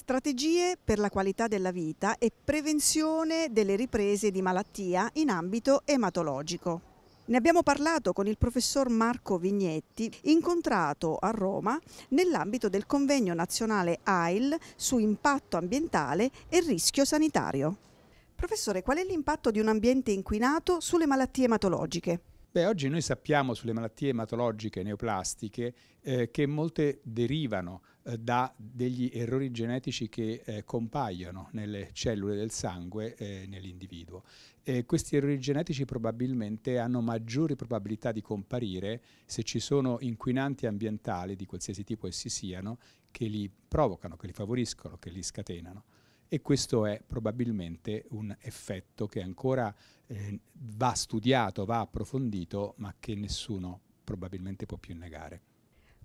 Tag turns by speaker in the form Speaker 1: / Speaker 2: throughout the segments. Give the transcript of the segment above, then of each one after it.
Speaker 1: Strategie per la qualità della vita e prevenzione delle riprese di malattia in ambito ematologico. Ne abbiamo parlato con il professor Marco Vignetti, incontrato a Roma nell'ambito del convegno nazionale AIL su impatto ambientale e rischio sanitario. Professore, qual è l'impatto di un ambiente inquinato sulle malattie ematologiche?
Speaker 2: Beh, oggi noi sappiamo sulle malattie ematologiche neoplastiche eh, che molte derivano eh, da degli errori genetici che eh, compaiono nelle cellule del sangue eh, nell'individuo. questi errori genetici probabilmente hanno maggiori probabilità di comparire se ci sono inquinanti ambientali di qualsiasi tipo essi siano che li provocano, che li favoriscono, che li scatenano e questo è probabilmente un effetto che ancora eh, va studiato, va approfondito, ma che nessuno probabilmente può più negare.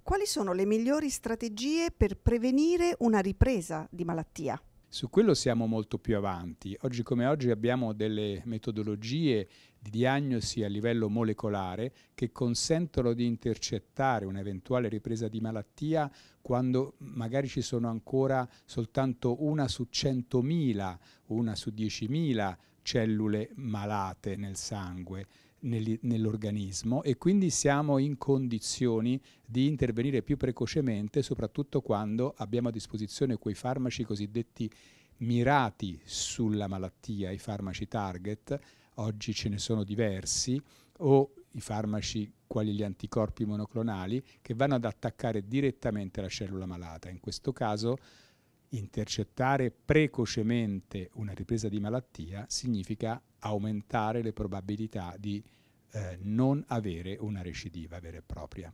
Speaker 1: Quali sono le migliori strategie per prevenire una ripresa di malattia?
Speaker 2: Su quello siamo molto più avanti. Oggi come oggi abbiamo delle metodologie di diagnosi a livello molecolare che consentono di intercettare un'eventuale ripresa di malattia quando magari ci sono ancora soltanto una su 100.000, una su 10.000 cellule malate nel sangue nell'organismo e quindi siamo in condizioni di intervenire più precocemente, soprattutto quando abbiamo a disposizione quei farmaci cosiddetti mirati sulla malattia, i farmaci target, oggi ce ne sono diversi, o i farmaci quali gli anticorpi monoclonali che vanno ad attaccare direttamente la cellula malata. In questo caso intercettare precocemente una ripresa di malattia significa aumentare le probabilità di eh, non avere una recidiva vera e propria.